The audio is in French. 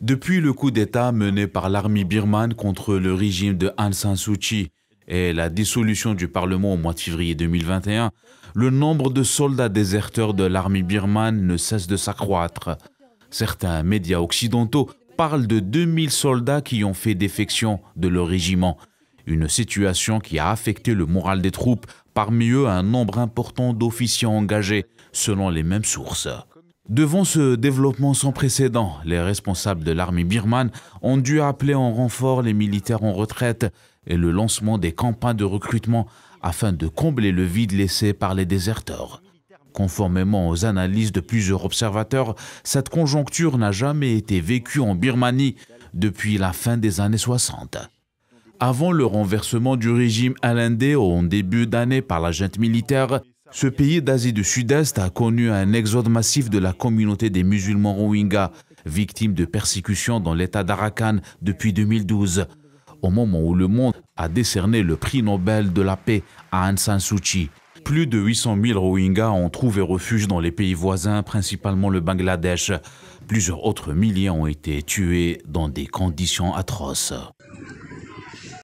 Depuis le coup d'État mené par l'armée birmane contre le régime de Aung San Suu Kyi et la dissolution du Parlement au mois de février 2021, le nombre de soldats déserteurs de l'armée birmane ne cesse de s'accroître. Certains médias occidentaux parlent de 2000 soldats qui ont fait défection de leur régiment, une situation qui a affecté le moral des troupes, parmi eux un nombre important d'officiers engagés, selon les mêmes sources. Devant ce développement sans précédent, les responsables de l'armée birmane ont dû appeler en renfort les militaires en retraite et le lancement des campagnes de recrutement afin de combler le vide laissé par les déserteurs. Conformément aux analyses de plusieurs observateurs, cette conjoncture n'a jamais été vécue en Birmanie depuis la fin des années 60. Avant le renversement du régime Allende au début d'année par la junte militaire, ce pays d'Asie du Sud-Est a connu un exode massif de la communauté des musulmans rohingyas, victimes de persécutions dans l'État d'Arakan depuis 2012, au moment où le monde a décerné le prix Nobel de la paix à Aung San Suu Kyi. Plus de 800 000 Rohingyas ont trouvé refuge dans les pays voisins, principalement le Bangladesh. Plusieurs autres milliers ont été tués dans des conditions atroces.